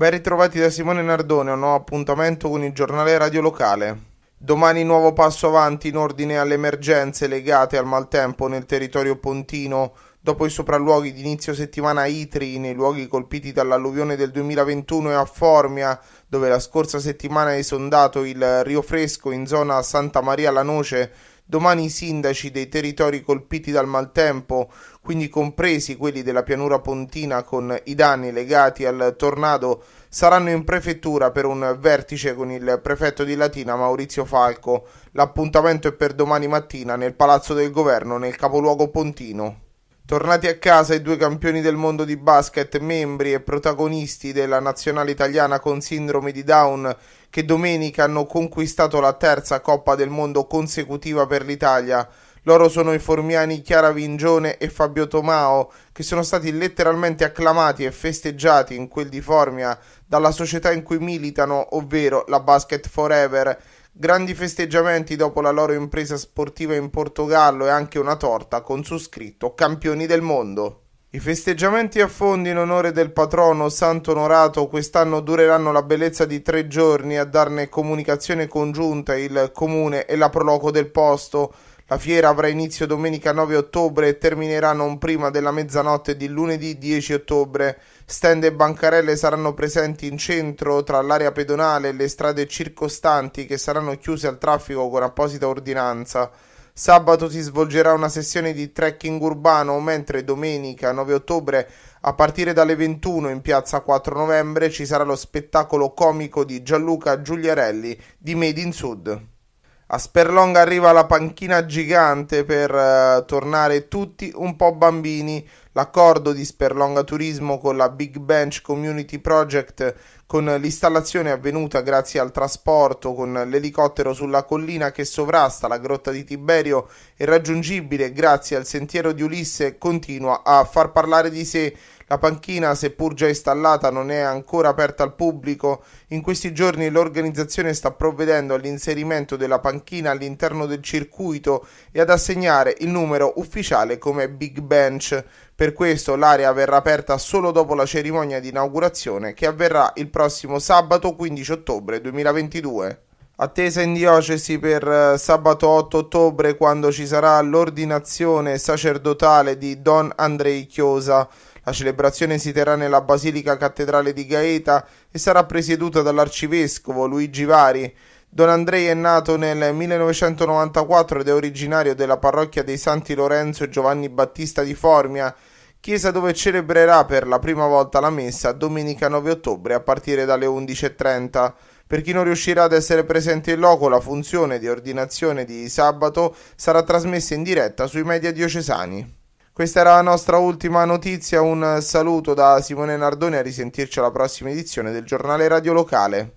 Ben ritrovati da Simone Nardone, un nuovo appuntamento con il giornale radio locale. Domani nuovo passo avanti in ordine alle emergenze legate al maltempo nel territorio pontino. Dopo i sopralluoghi di inizio settimana a Itri, nei luoghi colpiti dall'alluvione del 2021 e a Formia, dove la scorsa settimana è esondato il Rio Fresco in zona Santa Maria la Noce, Domani i sindaci dei territori colpiti dal maltempo, quindi compresi quelli della pianura pontina con i danni legati al tornado, saranno in prefettura per un vertice con il prefetto di Latina Maurizio Falco. L'appuntamento è per domani mattina nel Palazzo del Governo nel capoluogo pontino. Tornati a casa i due campioni del mondo di basket, membri e protagonisti della nazionale italiana con sindrome di Down, che domenica hanno conquistato la terza Coppa del Mondo consecutiva per l'Italia. Loro sono i formiani Chiara Vingione e Fabio Tomao, che sono stati letteralmente acclamati e festeggiati in quel di Formia dalla società in cui militano, ovvero la Basket Forever, Grandi festeggiamenti dopo la loro impresa sportiva in Portogallo e anche una torta con su scritto Campioni del Mondo. I festeggiamenti a fondo in onore del patrono Santo Onorato quest'anno dureranno la bellezza di tre giorni a darne comunicazione congiunta il comune e la proloco del posto. La fiera avrà inizio domenica 9 ottobre e terminerà non prima della mezzanotte di lunedì 10 ottobre. Stand e bancarelle saranno presenti in centro tra l'area pedonale e le strade circostanti che saranno chiuse al traffico con apposita ordinanza. Sabato si svolgerà una sessione di trekking urbano, mentre domenica 9 ottobre a partire dalle 21 in piazza 4 novembre ci sarà lo spettacolo comico di Gianluca Giuliarelli di Made in Sud. A Sperlonga arriva la panchina gigante per eh, tornare tutti un po' bambini. L'accordo di Sperlonga Turismo con la Big Bench Community Project con l'installazione avvenuta grazie al trasporto con l'elicottero sulla collina che sovrasta la grotta di Tiberio e raggiungibile grazie al sentiero di Ulisse continua a far parlare di sé la panchina, seppur già installata, non è ancora aperta al pubblico. In questi giorni l'organizzazione sta provvedendo all'inserimento della panchina all'interno del circuito e ad assegnare il numero ufficiale come Big Bench. Per questo l'area verrà aperta solo dopo la cerimonia di inaugurazione che avverrà il prossimo sabato 15 ottobre 2022. Attesa in diocesi per eh, sabato 8 ottobre quando ci sarà l'ordinazione sacerdotale di Don Andrei Chiosa. La celebrazione si terrà nella Basilica Cattedrale di Gaeta e sarà presieduta dall'arcivescovo Luigi Vari. Don Andrei è nato nel 1994 ed è originario della parrocchia dei Santi Lorenzo e Giovanni Battista di Formia chiesa dove celebrerà per la prima volta la messa domenica 9 ottobre a partire dalle 11.30. Per chi non riuscirà ad essere presente in loco, la funzione di ordinazione di sabato sarà trasmessa in diretta sui media diocesani. Questa era la nostra ultima notizia, un saluto da Simone Nardoni, a risentirci alla prossima edizione del giornale Radio Locale.